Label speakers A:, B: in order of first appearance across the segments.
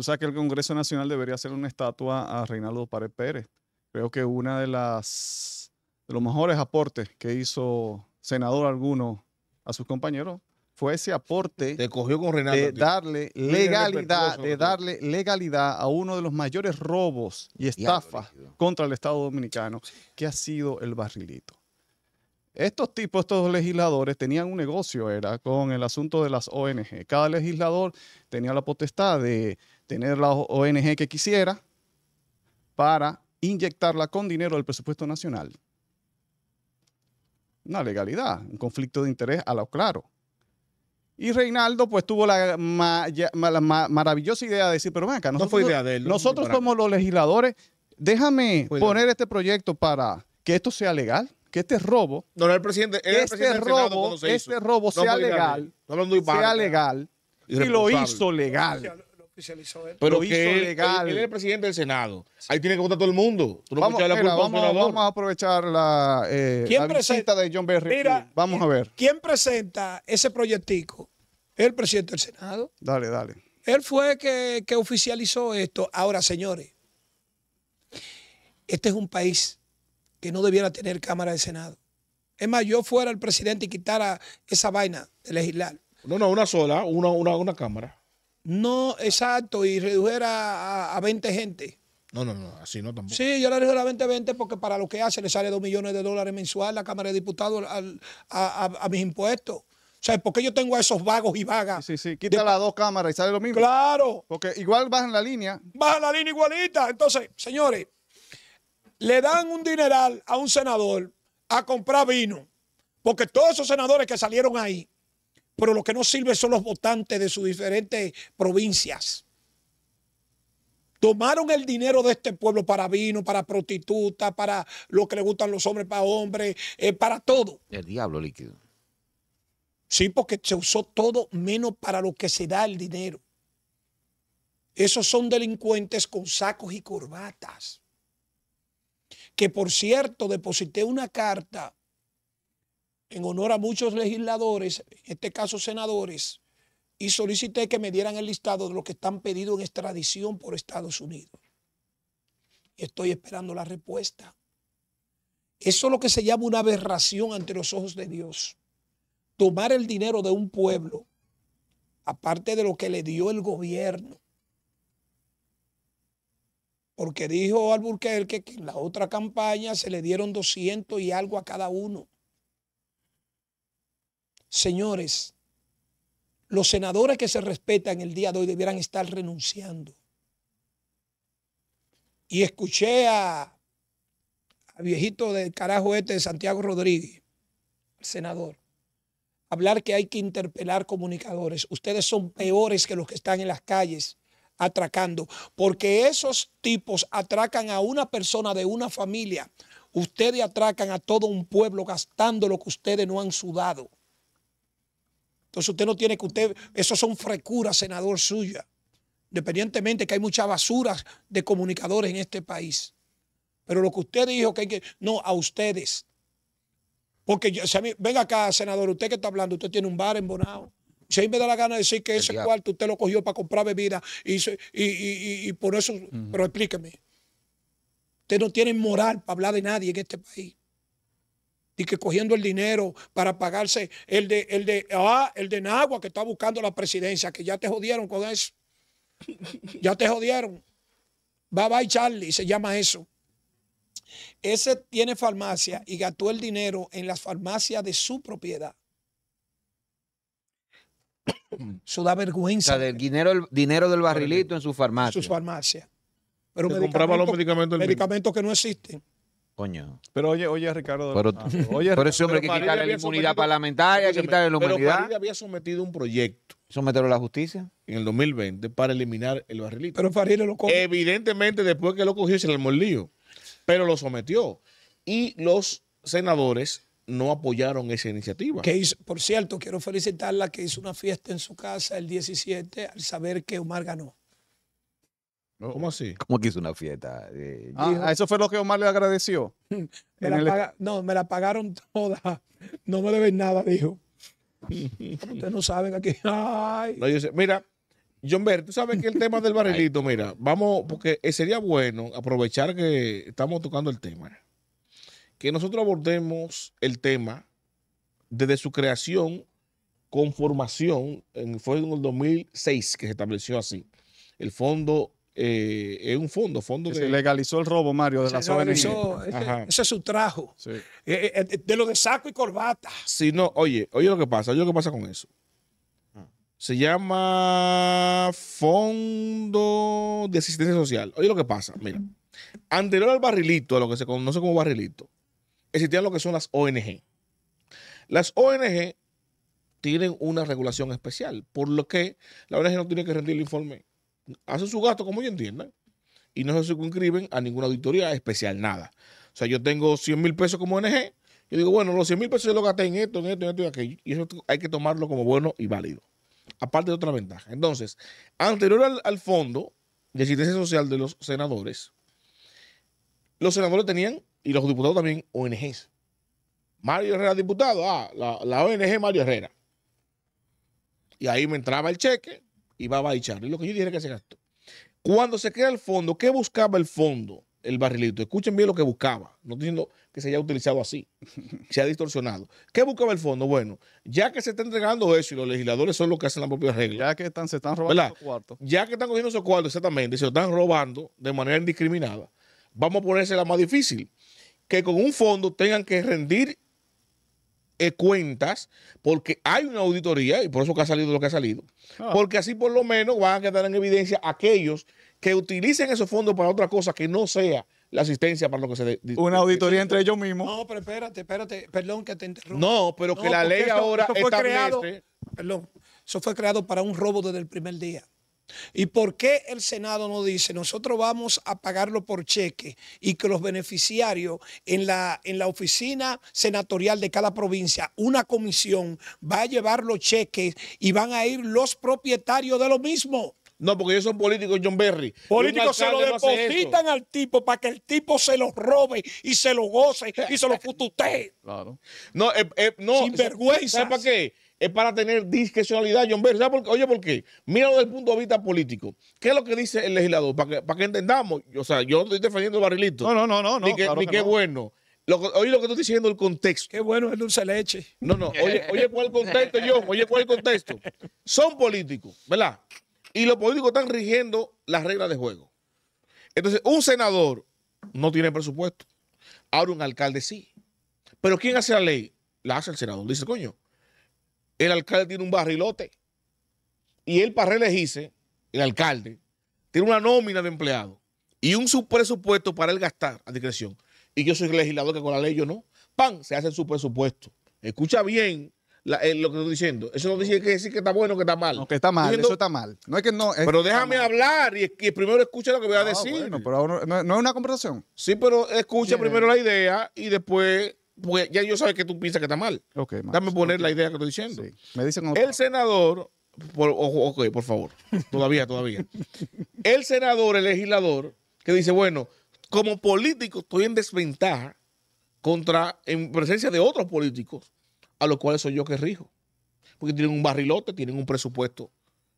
A: Tú sabes que el Congreso Nacional debería hacer una estatua a Reinaldo Pared Pérez. Creo que uno de los mejores aportes que hizo senador alguno a sus compañeros fue ese aporte de darle legalidad, de darle legalidad a uno de los mayores robos y estafas contra el Estado dominicano, que ha sido el barrilito. Estos tipos, estos legisladores, tenían un negocio, era con el asunto de las ONG. Cada legislador tenía la potestad de tener la ONG que quisiera para inyectarla con dinero del presupuesto nacional. Una legalidad, un conflicto de interés a lo claro. Y Reinaldo pues tuvo la, maravillosa idea de decir, pero ven acá, nosotros, no fue idea de él, nosotros somos los legisladores, déjame poner este proyecto para que esto sea legal, que este robo, no, el presidente, el este presidente robo este robo sea legal, sea legal,
B: y lo hizo legal.
A: Pero que legal. es el
B: presidente del
C: Senado.
A: Ahí tiene que votar todo el mundo. vamos, a, aprovechar la, eh, de John Berry. vamos a ver.
C: ¿Quién presenta ese proyectico? El presidente del Senado. Dale, dale. Él fue que, que oficializó esto. Ahora, señores, este es un país que no debiera tener Cámara de Senado. Es más, yo fuera el presidente y quitara esa vaina de legislar. No, no, una sola, una Cámara. No, exacto, y redujera a, 20 gente.
B: No, no, no, así no tampoco.
C: Sí, yo le redujo a 20, 20 porque para lo que hace le sale 2 millones de dólares mensual la Cámara de Diputados a, mis impuestos. O sea, porque yo tengo a esos vagos y vagas. Sí,
A: sí, quita las dos cámaras y sale lo mismo. Claro.
C: Porque igual bajan la línea. Bajan la línea igualita. Entonces, señores, le dan un dineral a un senador a comprar vino. Porque todos esos senadores que salieron ahí pero lo que no sirve son los votantes de sus diferentes provincias. Tomaron el dinero de este pueblo para vino, para prostituta, para lo que le gustan los hombres, para hombres, eh, para todo. El diablo líquido. Sí, porque se usó todo menos para lo que se da el dinero. Esos son delincuentes con sacos y corbatas. Que por cierto, deposité una carta en honor a muchos legisladores, en este caso senadores, y solicité que me dieran el listado de los que están pedidos en extradición por Estados Unidos. Y estoy esperando la respuesta. Eso es lo que se llama una aberración ante los ojos de Dios. Tomar el dinero de un pueblo, aparte de lo que le dio el gobierno. Porque dijo Alburquerque que en la otra campaña se le dieron 200 y algo a cada uno. Señores, los senadores que se respetan el día de hoy debieran estar renunciando. Y escuché a, a viejito del carajo este de Santiago Rodríguez, el senador, hablar que hay que interpelar comunicadores. Ustedes son peores que los que están en las calles atracando, porque esos tipos atracan a una persona de una familia. Ustedes atracan a todo un pueblo gastando lo que ustedes no han sudado. Entonces usted no tiene que usted, esos son frecuras, senador suya. Independientemente que hay mucha basura de comunicadores en este país. Pero lo que usted dijo que hay que, no, a ustedes. Porque yo, venga acá, senador, usted que está hablando, usted tiene un bar en Bonao. Si a mí me da la gana de decir que ese cuarto usted lo cogió para comprar bebida y, por eso, pero explíqueme. Usted no tiene moral para hablar de nadie en este país y que cogiendo el dinero para pagarse el de, el de, ah, el de Nagua que está buscando la presidencia, que ya te jodieron con eso. Ya te jodieron. Bye bye Charlie, se llama eso. Ese tiene farmacia y gastó el dinero en las farmacias de su propiedad. Eso da vergüenza. O del dinero, el dinero del barrilito en su farmacia. Sus farmacias. Pero compraba los medicamentos que no existen. Pero oye, oye, Ricardo. Pero, oye, ese hombre que quitarle la inmunidad parlamentaria, que quitarle la inmunidad había sometido un
B: proyecto. ¿Someterlo a la justicia? En el 2020 para eliminar el barrilito. Pero lo cogió. Evidentemente, después que lo cogió, se le armó el Pero lo sometió. Y los senadores no apoyaron esa iniciativa. Que
C: por cierto, quiero felicitarla que hizo una fiesta en su casa el 17 al saber que Omar ganó.
A: Oh. ¿Cómo así? ¿Cómo que hizo una fiesta? Eh, ¿a ah, ah, eso fue lo que Omar le agradeció.
C: No, me la pagaron todas. No me deben nada, dijo. Ustedes no saben aquí. Ay.
B: Mira, John Ver, tú sabes que el tema del barrilito, mira, vamos, porque eh, sería bueno aprovechar que estamos tocando el tema. Que nosotros abordemos el tema desde su creación con formación. fue en el 2006 que se estableció así. El Fondo eh, es un fondo, fondo Se legalizó el robo, Mario, de la legalizó, ese,
C: es su trajo
B: eh, eh, de lo de saco y corbata. Sí, no, oye, oye lo que pasa, oye lo que pasa con eso. Ah. Se llama Fondo de Asistencia Social. Oye lo que pasa, mira. Anterior al barrilito, a lo que se conoce como barrilito, existían lo que son las ONG. Las ONG tienen una regulación especial, por lo que la ONG no tiene que rendir el informe hacen su gasto como ellos entiendan y no se circunscriben a ninguna auditoría especial, nada. O sea, yo tengo 100 mil pesos como ONG, yo digo, bueno, los 100 mil pesos yo los gasté en esto, en esto, en esto y aquello. Y eso hay que tomarlo como bueno y válido. Aparte de otra ventaja. Entonces, anterior al, fondo de asistencia social de los senadores, los senadores tenían, y los diputados también, ONGs. Mario Herrera, diputado, ah, la ONG Mario Herrera. Y ahí me entraba el cheque, y va a y Lo que yo dije que se gastó. Cuando se crea el fondo, ¿qué buscaba el fondo? El barrilito. Escuchen bien lo que buscaba. No estoy diciendo que se haya utilizado así, se ha distorsionado. ¿Qué buscaba el fondo? Bueno, ya que se está entregando eso y los legisladores son los que hacen la propia regla.
A: Ya que están, se están robando esos cuartos.
B: Ya que están cogiendo esos cuartos, exactamente, se lo están robando de manera indiscriminada. Vamos a ponerse la más difícil. Que con un fondo tengan que rendir eh, cuentas, porque hay una auditoría y por eso que ha salido lo que ha salido, ah. porque así por lo menos van a quedar en evidencia aquellos que utilicen esos fondos para otra cosa que no sea la asistencia para lo que se... una auditoría entre ellos mismos.
C: No, pero espérate, espérate, perdón que te interrumpa. No, pero que la ley ahora eso perdón, eso fue creado para un robo desde el primer día. ¿Y por qué el Senado no dice, nosotros vamos a pagarlo por cheque y que los beneficiarios en la, en la oficina senatorial de cada provincia, una comisión va a llevar los cheques y van a ir los propietarios de lo mismo? No, porque ellos son políticos, John Berry. Políticos se lo depositan al tipo para que el tipo se lo robe y se lo goce y se lo usted.
A: Claro.
B: No, eh, eh, Sin vergüenza. ¿Sabe para qué? es para tener discrecionalidad, John Berry. Oye, ¿por qué? Míralo desde el punto de vista político. ¿Qué es lo que dice el legislador? Para que, para que entendamos. O sea, yo estoy defendiendo el barrilito. No, no, no, no. Ni, qué bueno. oye lo que tú estás diciendo, el contexto. Qué
C: bueno el dulce leche.
B: No, no. Oye, oye cuál el contexto, John. Oye, cuál el contexto. Son políticos, ¿verdad? Y los políticos están rigiendo las reglas de juego. Entonces, un senador no tiene presupuesto. Ahora un alcalde sí. Pero ¿quién hace la ley? La hace el senador. Dice, coño, el alcalde tiene un barrilote. Y él para reelegirse, el alcalde, tiene una nómina de empleado y un presupuesto para él gastar a discreción. Y yo soy legislador que con la ley yo no. Pan, se hace el presupuesto. Escucha bien eh, lo que estoy diciendo. Eso no dice que decir que está bueno o que está mal. No, que está mal, eso está mal.
A: No es que no. pero déjame hablar y, primero escucha lo que voy a ah, decir. pero no, es una conversación. Sí, pero escucha primero la
B: idea y después pues, ya yo sé que tú piensas que está mal. Dame poner la idea que estoy diciendo. Me El senador, por, ok, por favor, todavía, todavía. El senador, el legislador, que dice, bueno, como político estoy en desventaja contra, en presencia de otros políticos, a los cuales soy yo que rijo. Porque tienen un barrilote, tienen un presupuesto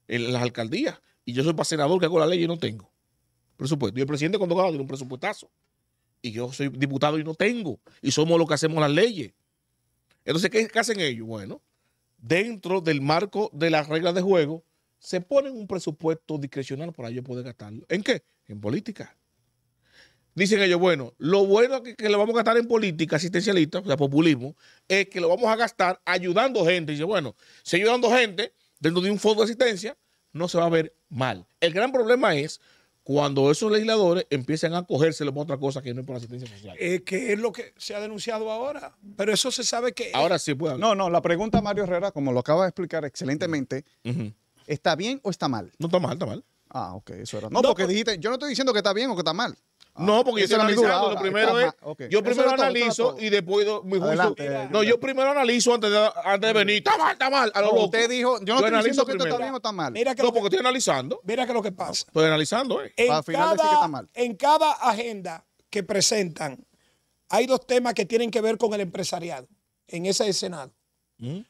B: en las alcaldías. Y yo soy para senador que hago la ley y no tengo presupuesto. Y el presidente cuando gana tiene un presupuestazo y yo soy diputado y no tengo, y somos los que hacemos las leyes. Entonces, ¿qué, hacen ellos? Bueno, dentro del marco de las reglas de juego, se ponen un presupuesto discrecional para ellos poder gastarlo. ¿En qué? En política. Dicen ellos, bueno, lo bueno que, le lo vamos a gastar en política asistencialista, o sea, populismo, es que lo vamos a gastar ayudando gente. Dice, bueno, si ayudando gente dentro de un fondo de asistencia, no se va a ver mal. El gran problema es cuando esos legisladores empiezan
A: a cogerse por otra cosa que no es por la asistencia social.
C: Eh, que es lo que se ha denunciado ahora, pero eso se
A: sabe que... Ahora sí puede No, no, la pregunta Mario Herrera, como lo acaba de explicar excelentemente, ¿está bien o está mal? No está mal, está mal. Ah, ok, eso era. no porque pues- dijiste, yo no estoy diciendo que está bien o que está mal. Ah, no, porque yo estoy analizando. Lo primero es. Yo primero analizo y después mi juicio. No, yo
B: primero analizo antes de, antes de venir. Está mal, está mal. A lo Usted dijo. Yo no estoy diciendo que esto está bien o está mal. no, porque estoy analizando. Mira que lo que pasa. Estoy analizando, ¿eh? Para final decir que está mal.
C: En cada agenda que presentan, hay dos temas que tienen que ver con el empresariado en ese Senado. ¿Mm?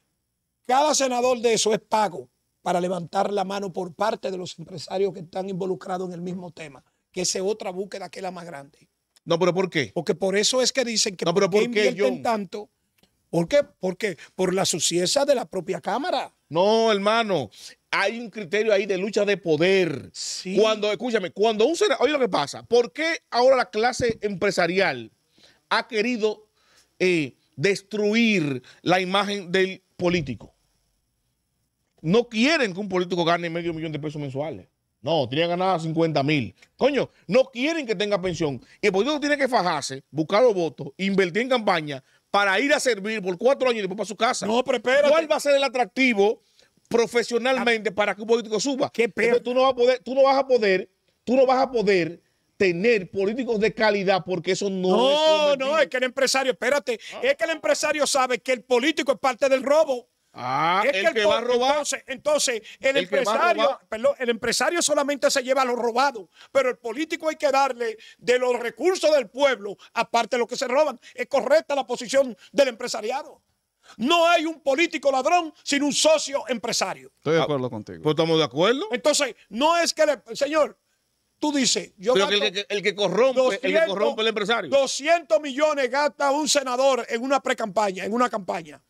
C: Cada senador de eso es pago para levantar la mano por parte de los empresarios que están involucrados en el mismo tema que esa otra búsqueda que es la más grande. No, pero ¿por qué? Porque por eso es que dicen que no, pero ¿por tanto. ¿Por qué? Porque por la suciedad de la propia Cámara. No, hermano, hay
B: un criterio ahí de lucha de poder. Cuando, escúchame, cuando un senador, oye lo que pasa, ¿por qué ahora la clase empresarial ha querido eh, destruir la imagen del político? No quieren que un político gane medio millón de pesos mensuales. No, tenía ganada 50 mil. Coño, no quieren que tenga pensión. El político tiene que fajarse, buscar los votos, invertir en campaña para ir a servir por cuatro años y después para su casa. No, pero espérate. ¿Cuál va a ser el atractivo profesionalmente ah. para que un político suba? Qué tú no vas a poder, tú no vas a poder, tú no vas a poder tener políticos de calidad porque eso no, no es No,
C: no, es que el empresario, espérate, ah. es que el empresario sabe que el político es parte del robo. Ah, el que, va a robar. Entonces, el, empresario, solamente se lleva lo robado, pero el político hay que darle de los recursos del pueblo, aparte de lo que se roban. Es correcta la posición del empresariado. No hay un político ladrón sin un socio empresario.
A: Estoy de ah, acuerdo contigo. Pues
C: estamos de acuerdo. Entonces, no es que el señor, tú dices, yo creo que el, que, corrompe, el empresario. 200 millones gasta un senador en una pre-campaña, en una campaña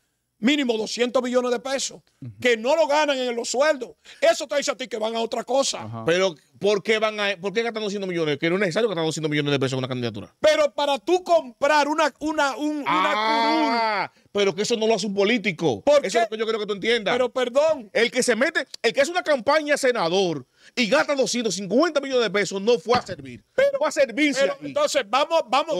C: mínimo 200 millones de pesos, que no lo ganan en los sueldos. Eso te dice a ti que van a otra cosa.
B: Pero, ¿por qué, van a, ¿por qué gastan 200 millones? Que no es necesario gastar 200 millones de pesos en una candidatura.
C: Pero para tú comprar una, una, ah,
B: Pero que eso no lo hace un político. ¿Por eso es lo que yo creo que tú entiendas. Pero perdón. El que se mete, el que hace una campaña senador y gasta 250 millones de pesos no fue a servir. Pero, fue a servirse.
C: entonces, vamos, vamos.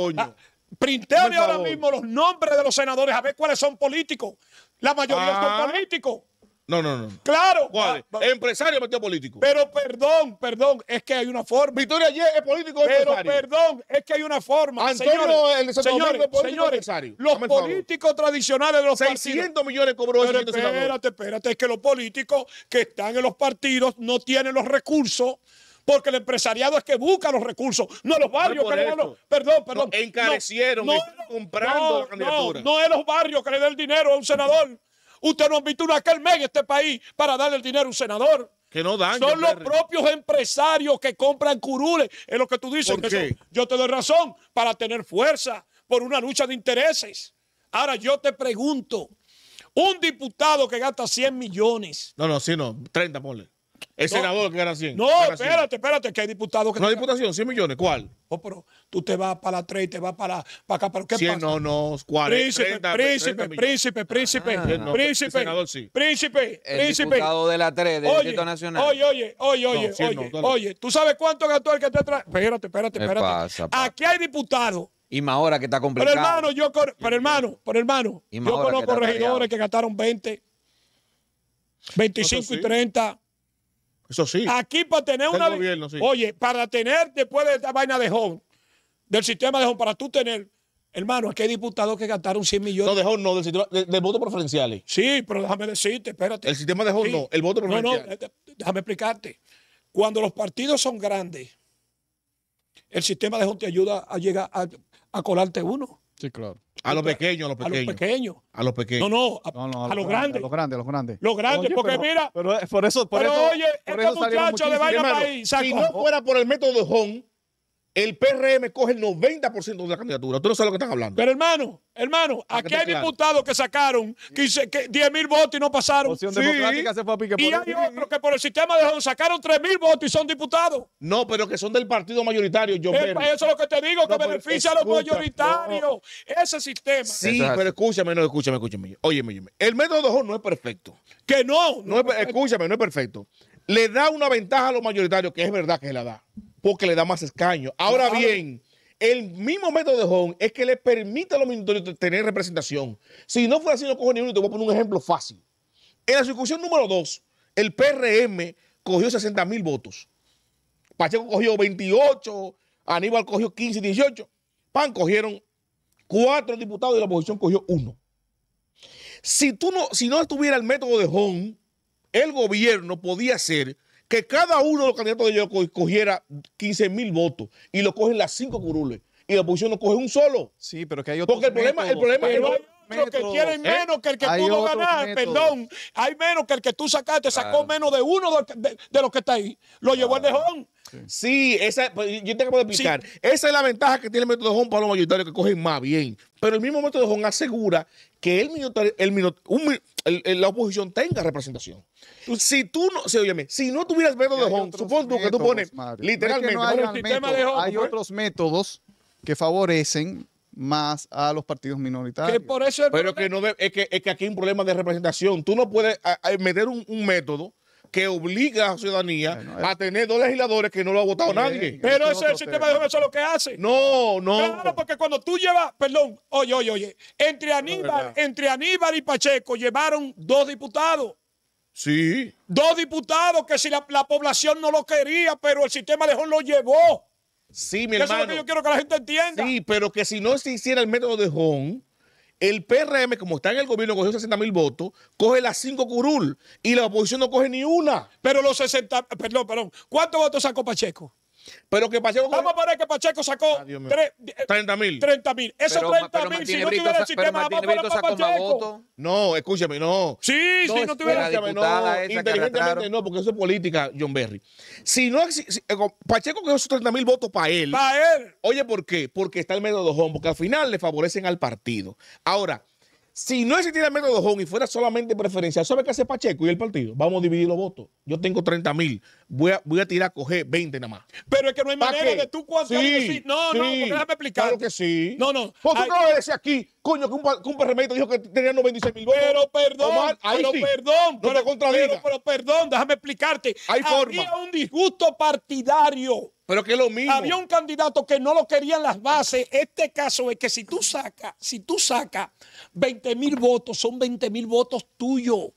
C: Printéame ahora mismo los nombres de los senadores a ver cuáles son políticos. La mayoría son ah. políticos. No, no, no. Claro. Ah,
B: empresario partido político.
C: Pero perdón, perdón, es que hay una forma. Victoria es político Pero
B: perdón,
C: es que hay una forma. Antonio, el de es político empresario. Los políticos tradicionales de los 600 millones cobró Pero espérate, espérate, es que los políticos que están en los partidos no tienen los recursos porque el empresariado es que busca los recursos, no los barrios que le los, Perdón, perdón. No, encarecieron, no, no,
A: comprando no, no
C: es los barrios que le den el dinero a un senador. Usted no ha visto una mes en este país para darle el dinero a un senador. Que
B: no dan. Son los propios
C: empresarios que compran curules. Es lo que tú dices. ¿Por yo te doy razón. Para tener fuerza por una lucha de intereses. Ahora yo te pregunto. Un diputado que gasta 100 millones.
B: No, no, sí, no. 30, moles el senador que gana 100. No, espérate,
C: espérate, que hay diputados que. No, diputación, 100 millones, ¿cuál? Oh, pero tú te vas para la 3 y te vas para, para acá, ¿qué 100, pasa? No, no, 40. Príncipe, 30, príncipe, príncipe, ah, príncipe, príncipe, príncipe, príncipe, el príncipe. Diputado de la 3 del oye, Distrito Nacional. Oye, oye, oye, oye, oye, oye, ¿tú sabes cuánto gastó el que te atrás? Espérate, espérate, espérate. Aquí hay diputados. Y más ahora que está complicado. Pero hermano, yo, pero hermano, pero hermano, yo conozco regidores que gastaron 20, 25 y 30. Eso sí. Aquí para tener una. Gobierno, Oye, para tener después de esta vaina de home, del sistema de home, para tú tener. Hermano, aquí hay diputados que gastaron 100 millones. No, de home no, del, de, del voto Sí, pero déjame decirte, espérate. El sistema de home no, el voto preferencial. No, no, eh, déjame explicarte. Cuando los partidos son grandes, el sistema de home te ayuda a llegar a colarte uno.
A: Sí, claro. A los pequeños, a los pequeños. A los pequeños. A los pequeños. No, no, a, los grandes. A los grandes, a los grandes. Los grandes, porque mira. Pero eh, por eso, por pero eso. Oye, este muchacho le para Si no
B: fuera por el método de Hon, el PRM
C: coge el 90% de la candidatura. Tú no sabes lo que están hablando. Pero hermano, hermano, ah, aquí hay diputados que sacaron que, 10 mil votos y no pasaron. y hay otros que por el sistema de Jones sacaron 3 mil votos y son diputados. No, pero que son del partido mayoritario, yo eh, pues, Eso es lo que te digo, que beneficia a los mayoritarios. Ese sistema. Sí, pero
B: escúchame, no, escúchame, escúchame. Óyeme, óyeme. El método de Jones no es perfecto. Que no. no, escúchame, no es perfecto. Le da una ventaja a los mayoritarios, que es verdad que la da porque le da más escaño. Ahora bien, el mismo método de Home es que le permite a los minoritarios tener representación. Si no fuera así, no cojo ni uno. Te voy a poner un ejemplo fácil. En la circunscripción número 2, el PRM cogió 60 mil votos. Pacheco cogió 28, Aníbal cogió 15, 18. PAN cogieron cuatro diputados y la oposición cogió uno. Si, tú no, si no estuviera el método de Home, el gobierno podía ser que cada uno de los candidatos de Yoko cogiera 15 mil votos y lo cogen las cinco curules y la oposición no coge un solo. Sí, pero que hay otros Porque el problema, el problema es que otros que quieren
A: menos que el que hay pudo ganar, perdón.
C: Hay menos que el que tú sacaste, sacó menos de uno de, los que está ahí. Lo llevó el dejón. Sí, esa, pues, yo tengo que explicar. Esa
B: es la ventaja que tiene el método de home para los mayoritarios que cogen más bien. Pero el mismo método de home asegura que el, el, la oposición tenga representación. Si tú no, sí,
A: si no tuvieras método de home, supongo que tú pones literalmente. hay pues. otros métodos que favorecen más a los partidos minoritarios.
C: Pero que no
B: es, que, es que aquí hay un problema de representación. Tú no puedes meter un método que obliga
C: a la ciudadanía a tener dos legisladores que no lo ha votado nadie. Pero ese es el sistema de eso es lo que hace. No, no. Claro, porque cuando tú llevas, perdón, oye, oye, oye, entre Aníbal, entre Aníbal y Pacheco llevaron dos diputados. Sí. Dos diputados que si la, población no lo quería, pero el sistema de lo llevó. Sí, mi hermano. Eso es lo que yo quiero que la gente
B: entienda. Sí, pero que si no se hiciera el método de Hon, el PRM, como está en el gobierno, cogió 60 mil votos, coge las cinco curul y la oposición no coge ni una. Pero los
C: 60, perdón, perdón, ¿cuántos votos sacó Pacheco? Pero que Pacheco. Vamos a poner que Pacheco sacó 30 ah, mil. 30 mil. Esos 30 mil, si no tuviera el sistema, vamos a para
B: Pacheco. No, escúchame, no. Sí, si no tuviera el sistema. No, inteligentemente no, porque eso es política, John Berry. Si no eh, Pacheco quedó esos 30 mil votos para él. Para él. Oye, ¿por qué? Porque está el de home, porque al final le favorecen al partido. Ahora, si no existiera el método John y fuera solamente preferencia, ¿sabe qué hace Pacheco y el partido? Vamos a dividir los votos. Yo tengo 30 mil. Voy a, voy a tirar a coger 20 nada más. Pero es que no hay manera de tú cuantificar. Sí, no, no, déjame explicar. Claro que sí. No, no. qué no lo decir aquí, Coño, que un, dijo que tenía
C: 96 mil votos. Pero perdón, pero perdón. pero, pero, perdón, déjame explicarte. Hay Había un disgusto partidario. Pero que es lo mismo. Había un candidato que no lo querían las bases. Este caso es que si tú sacas, si tú sacas 20 mil votos, son 20 mil votos tuyos.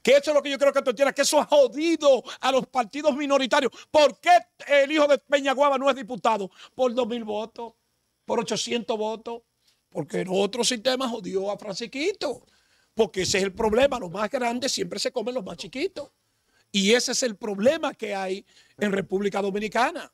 C: Que eso es lo que yo creo que tú entiendes, que eso ha jodido a los partidos minoritarios. ¿Por qué el hijo de Peñaguaba no es diputado? Por 2 mil votos, por 800 votos. Porque en otro sistema jodió a Francisquito. Porque ese es el problema. Los más grandes siempre se comen los más chiquitos. Y ese es el problema que hay en República Dominicana.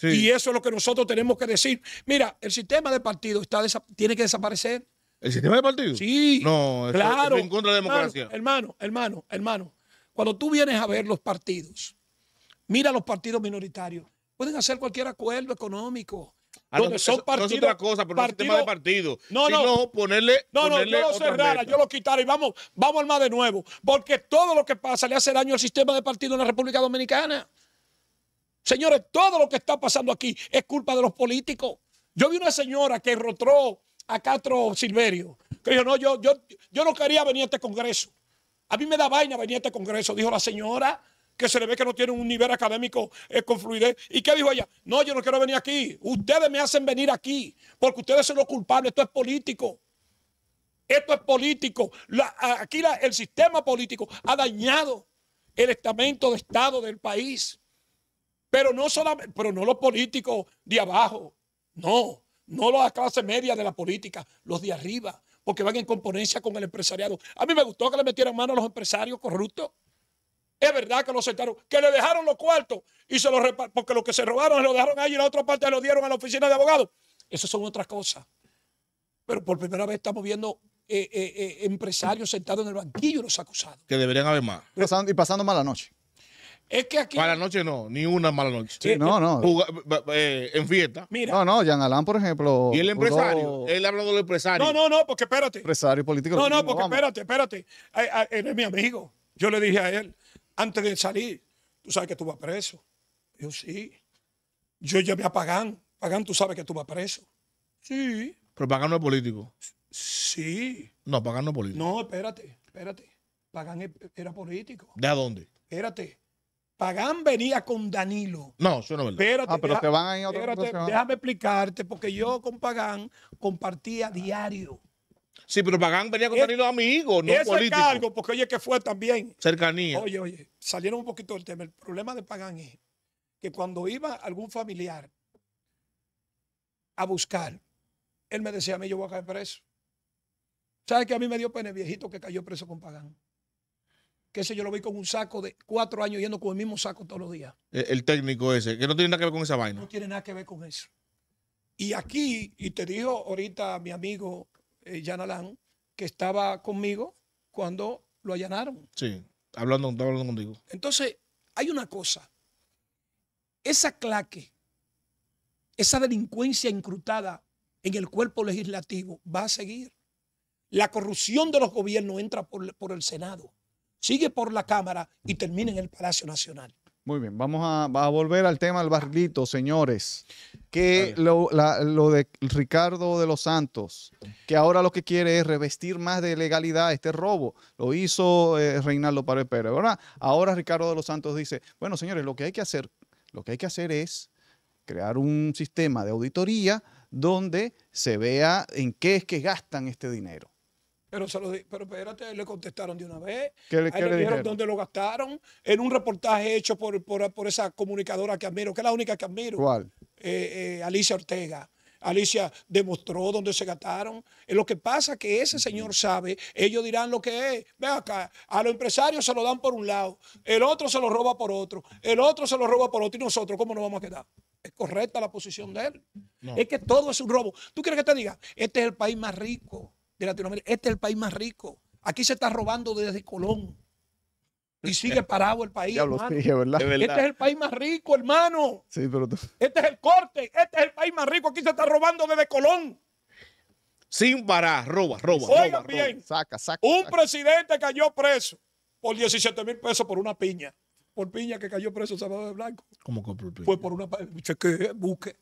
C: Y eso es lo que nosotros tenemos que decir. Mira, el sistema de partido está tiene que desaparecer. ¿El sistema de partido? Sí. No, eso, claro. en contra de la democracia. Hermano, hermano, hermano. Cuando tú vienes a ver los partidos, mira los partidos minoritarios. Pueden hacer cualquier acuerdo económico Ah, Donde otra cosa, pero no de partido. No, no. ponerle. yo lo cerrara, yo lo quitaré y vamos, vamos al más de nuevo. Porque todo lo que pasa le hace daño al sistema de partido en la República Dominicana. Señores, todo lo que está pasando aquí es culpa de los políticos. Yo vi una señora que rotró a Castro Silverio, que dijo: No, yo, yo, yo no quería venir a este congreso. A mí me da vaina venir a este congreso, dijo la señora que se le ve que no tiene un nivel académico eh, con fluidez. ¿Y qué dijo ella? No, yo no quiero venir aquí. Ustedes me hacen venir aquí porque ustedes son los culpables. Esto es político. Esto es político. aquí el sistema político ha dañado el estamento de Estado del país. Pero no solamente, pero no los políticos de abajo. No, no la clase media de la política, los de arriba, porque van en componencia con el empresariado. A mí me gustó que le metieran mano a los empresarios corruptos. Es verdad que lo sentaron, que le dejaron los cuartos y se los porque lo que se robaron se lo dejaron ahí y la otra parte lo dieron a la oficina de abogados. Esas son otras cosas. Pero por primera vez estamos viendo eh, eh, eh, empresarios sentados en el banquillo los acusados.
B: Que deberían haber más.
C: y pasando mala noche. Es que aquí. Mala noche
B: no, ni una mala noche. Sí, no, no. en fiesta.
A: Mira. No, no, Jean Alain, por ejemplo. Y el empresario.
C: Él habla los empresario. No, no,
A: no, porque espérate. Empresario político. No, no, porque espérate,
C: espérate. Él es mi amigo. Yo le dije a él antes de salir, tú sabes que tú vas preso. Yo sí. Yo llamé a Pagán. Pagán, tú sabes que tú vas preso. Sí.
B: Pero Pagán no es político. Sí. No, Pagán no es político. No,
C: espérate, espérate. Pagán era político. ¿De dónde? Espérate. Pagán venía con Danilo.
B: No, eso no es verdad. Espérate, ah, pero te van a ir a otro espérate, déjame
C: explicarte, porque yo con Pagán compartía diario. Sí, pero Pagán venía con eh, Danilo amigos, no ese político. cargo, porque oye que fue también.
B: Cercanía. Oye,
C: oye, salieron un poquito del tema. El problema de Pagán es que cuando iba algún familiar a buscar, él me decía a mí, yo voy a caer preso. ¿Sabes que a mí me dio el viejito que cayó preso con Pagán? Que ese yo lo vi con un saco de cuatro años yendo con el mismo saco todos los días.
B: El, el técnico ese, que no tiene nada que ver con esa vaina. No
C: tiene nada que ver con eso. Y aquí, y te dijo ahorita mi amigo Yan eh, Yanalán, que estaba conmigo cuando lo allanaron.
B: Sí, hablando, contigo.
C: Entonces, hay una cosa. Esa claque, esa delincuencia incrutada en el cuerpo legislativo va a seguir. La corrupción de los gobiernos entra por el Senado, sigue por la Cámara y termina en el Palacio Nacional.
A: Muy bien, vamos a, volver al tema del barrilito, señores. Que lo, de Ricardo de los Santos, que ahora lo que quiere es revestir más de legalidad este robo. Lo hizo eh, Reinaldo Pared Pérez, ¿verdad? Ahora Ricardo de los Santos dice, bueno, señores, lo que hay que hacer, lo que hay que hacer es crear un sistema de auditoría donde se vea en qué es que gastan este dinero.
C: Pero, se lo pero espérate, le contestaron de una vez. ¿Qué, le, dijeron, dónde lo gastaron. En un reportaje hecho por, por, esa comunicadora que admiro, que es la única que admiro. ¿Cuál? Eh, eh, Alicia Ortega. Alicia demostró dónde se gastaron. Eh, lo que pasa es que ese señor sabe, ellos dirán lo que es. Ve acá, a los empresarios se lo dan por un lado, el otro se lo roba por otro, el otro se lo roba por otro. ¿Y nosotros cómo nos vamos a quedar? Es correcta la posición de él. Es que todo es un robo. ¿Tú quieres que te diga? Este es el país más rico de Latinoamérica. Este es el país más rico. Aquí se está robando desde Colón. Y sigue parado el país. Este es el país más rico, hermano.
A: Este es
C: el corte. Este es el país más rico. Aquí se está robando desde Colón.
B: Sin parar, roba, roba. Oigan bien,
C: Saca, saca, un presidente cayó preso por 17 mil pesos por una piña. Por piña que cayó preso Salvador de Blanco. ¿Cómo compró piña? Fue por una. Cheque, busque,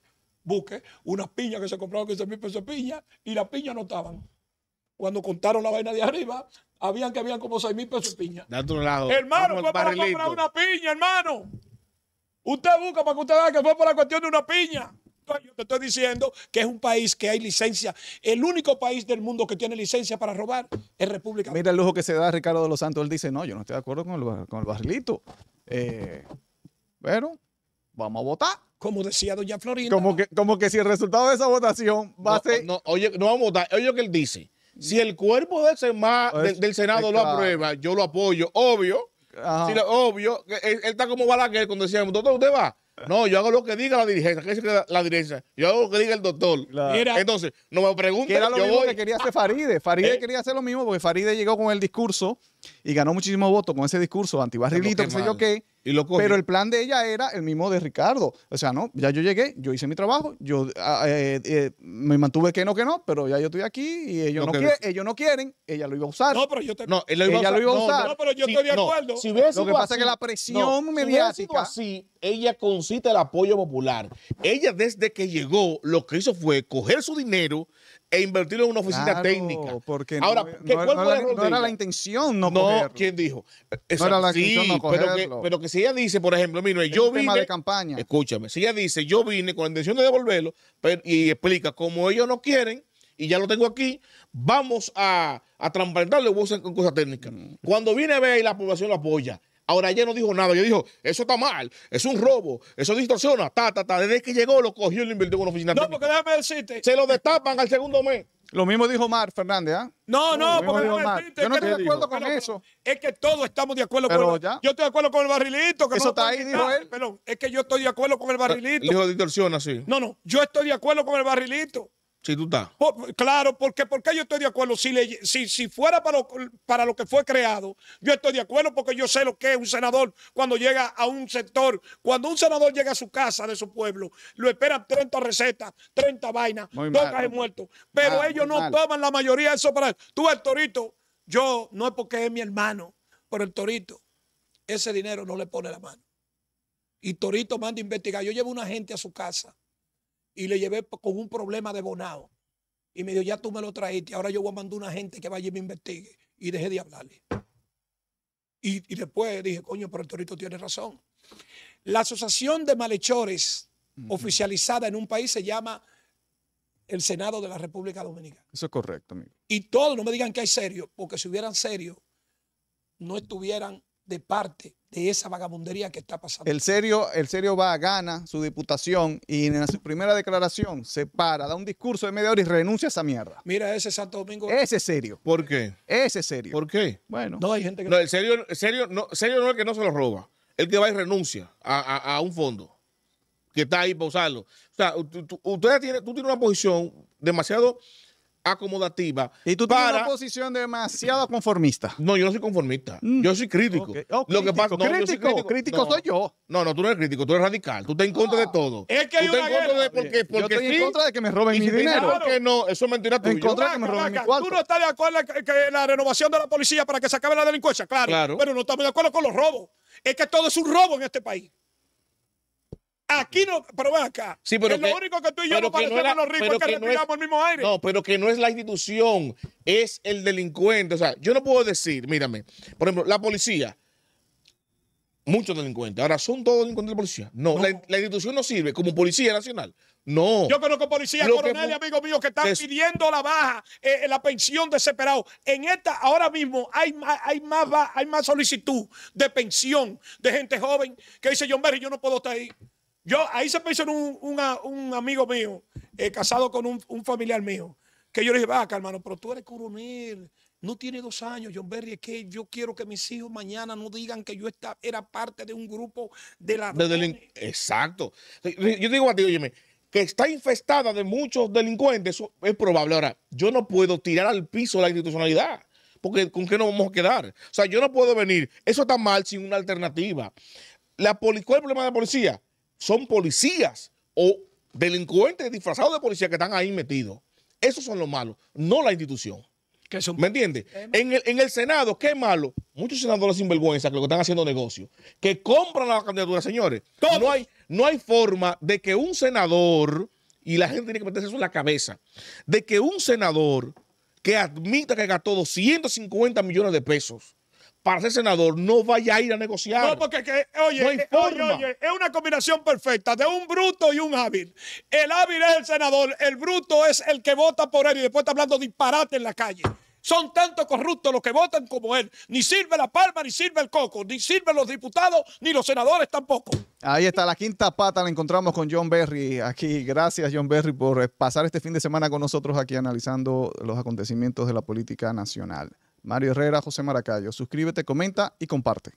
C: busque. Una piña que se compraron 15 mil pesos de piña y la piña no estaban cuando contaron la vaina de arriba, habían que habían como 6 mil pesos de piña. De
B: otro lado. Hermano, fue para comprar una
C: piña, hermano. Usted busca para que usted vea que fue por la cuestión de una piña. Yo te estoy diciendo que es un país que hay licencia. El único país del mundo que tiene licencia para robar
A: es República Mira el lujo que se da Ricardo de los Santos. Él dice, no, yo no estoy de acuerdo con el, con el barrilito. Eh, pero vamos a votar. Como decía doña Florina: Como que, como que si el resultado de esa votación va a ser... No, oye, no vamos a votar. Oye lo que él dice si el cuerpo
B: del, Senado lo aprueba, yo lo apoyo, obvio. obvio, él, está como Balaguer cuando decíamos, doctor, usted va. No, yo hago lo que diga la dirigencia. ¿Qué es la dirigencia? Yo hago lo que diga el doctor. Entonces, no me pregunten. Era lo yo mismo voy? que quería hacer
A: Faride. Faride ¿Eh? quería hacer lo mismo porque Faride llegó con el discurso y ganó muchísimos votos con ese discurso antibarrilito, no sé yo qué. Pero el plan de ella era el mismo de Ricardo. O sea, no, ya yo llegué, yo hice mi trabajo, yo ah, ah, eh, eh, me mantuve que no, que no, pero ya yo estoy aquí y ellos no, quieren, ella lo iba a usar. No, pero yo No, No, pero yo estoy de acuerdo. lo que pasa es que la presión mediática...
B: Si ella concita el apoyo popular. Ella desde que llegó, lo que hizo fue coger su dinero e invertirlo en una oficina
A: técnica. Porque Ahora, ¿qué, fue el no era la
B: intención no, cogerlo. ¿quién dijo? no era la intención no cogerlo. Pero que, pero que, si ella dice, por ejemplo, mira, yo vine. Tema de campaña. Escúchame, si ella dice, yo vine con la intención de devolverlo y explica, como ellos no quieren y ya lo tengo aquí, vamos a, a transparentarlo con cosas técnicas. Mm. Cuando viene a ver y la población lo apoya Ahora ella no dijo nada. Yo dijo, eso está mal, es un robo, eso distorsiona. Desde que llegó lo cogió y lo invirtió en una
A: oficina. No, porque déjame decirte. Se lo destapan al segundo mes. Lo mismo dijo Mar Fernández, ¿ah? No, no, porque Yo no estoy de acuerdo con eso. es que todos estamos de acuerdo pero con Yo estoy de acuerdo con el
C: barrilito. Que eso está ahí, dijo él. Perdón, es que yo estoy de acuerdo con el eh, barrilito. Dijo
B: distorsiona, sí.
C: No, no, yo estoy de acuerdo con el barrilito. Si tú estás. claro, porque, porque yo estoy de acuerdo. Si, si, si, fuera para lo, para lo que fue creado, yo estoy de acuerdo porque yo sé lo que es un senador cuando llega a un sector. Cuando un senador llega a su casa de su pueblo, lo esperan 30 recetas, 30 vainas, dos cajes muertos. Pero ah, ellos no toman la mayoría de eso para. Tú, el torito, yo no es porque es mi hermano, pero el torito, ese dinero no le pone la mano. Y Torito manda a investigar. Yo llevo una gente a su casa y le llevé con un problema de bonado. Y me dijo, ya tú me lo traíste, ahora yo voy a mandar una gente que vaya y me investigue. Y dejé de hablarle. Y, después dije, coño, pero el torito tiene razón. La asociación de malhechores oficializada en un país se llama el Senado de la República Dominicana.
A: Eso es correcto, amigo.
C: Y todos, no me digan que hay serio. porque si hubieran serio, no estuvieran de parte de esa vagabundería que está pasando. El
A: serio, el serio va, gana su diputación y en su primera declaración se para, da un discurso de media hora y renuncia a esa mierda. Mira, ese Santo Domingo. Ese es serio. ¿Por qué? Ese es serio. ¿Por qué? Bueno.
B: No hay gente que. No, el serio, serio, no, es el que no se lo roba. El que va y renuncia a, un fondo que está ahí para usarlo. O sea, usted tiene, tú tienes una posición demasiado acomodativa.
A: Y tú tienes una posición demasiado conformista. No, yo no soy conformista. Mm. Yo soy crítico. Lo que pasa, es crítico, soy crítico.
B: soy yo. No, no, tú no eres crítico, tú eres radical. Tú estás en contra de todo. Es que hay tú una en contra de porque, porque
C: yo estoy en contra de que me roben mi dinero. Que no, eso es mentira tuya. En contra de que me roben mi cuarto. Tú no estás de acuerdo en la renovación de la policía para que se acabe la delincuencia, claro. claro. Pero no estamos de acuerdo con los robos. Es que todo es un robo en este país. Aquí no, pero ven acá. Sí, que, lo único que tú y yo no parecemos los ricos es que, que el mismo aire. No,
B: pero que no es la institución, es el delincuente. O sea, yo no puedo decir, mírame, por ejemplo, la policía, muchos delincuentes. Ahora, ¿son todos delincuentes de policía? No, La, institución no sirve como Policía Nacional. No.
C: Yo conozco policías, y amigos míos, que están pidiendo la baja, eh, eh, la pensión desesperado. En esta, ahora mismo, hay, hay, más, hay más solicitud de pensión de gente joven que dice, John Berry, yo no puedo estar ahí. Yo, ahí se pensó en un, amigo mío, eh, casado con un, familiar mío, que yo le dije, va hermano, pero tú eres coronel, no tiene dos años, John Berry, es que yo quiero que mis hijos mañana no digan que yo era parte de un grupo de la... Exacto. Yo digo a ti, oye, que está
B: infestada de muchos delincuentes, eso es probable. Ahora, yo no puedo tirar al piso la institucionalidad, porque ¿con qué nos vamos a quedar? O sea, yo no puedo venir, eso está mal sin una alternativa. La ¿Cuál es el problema de la policía? son policías o delincuentes disfrazados de policía que están ahí metidos. Esos son los malos, no la institución. ¿Me entiendes? En el, Senado, ¿qué es malo? Muchos senadores sinvergüenza que lo que están haciendo negocios que compran la candidatura, señores. No hay, no hay forma de que un senador, y la gente tiene que meterse eso en la cabeza, de que un senador que admita que gastó 250 millones de pesos para ser senador, no vaya a ir a negociar. No, porque, oye, eh,
C: oye, oye, es una combinación perfecta de un bruto y un hábil. El hábil es el senador, el bruto es el que vota por él y después está hablando disparate en la calle. Son tanto corruptos los que votan como él. Ni sirve la palma, ni sirve el coco, ni sirven los diputados, ni los senadores tampoco.
A: Ahí está, la quinta pata la encontramos con John Berry aquí. Gracias, John Berry, por eh, pasar este fin de semana con nosotros aquí analizando los acontecimientos de la política nacional. Mario Herrera, José Maracayo. Suscríbete, comenta y comparte.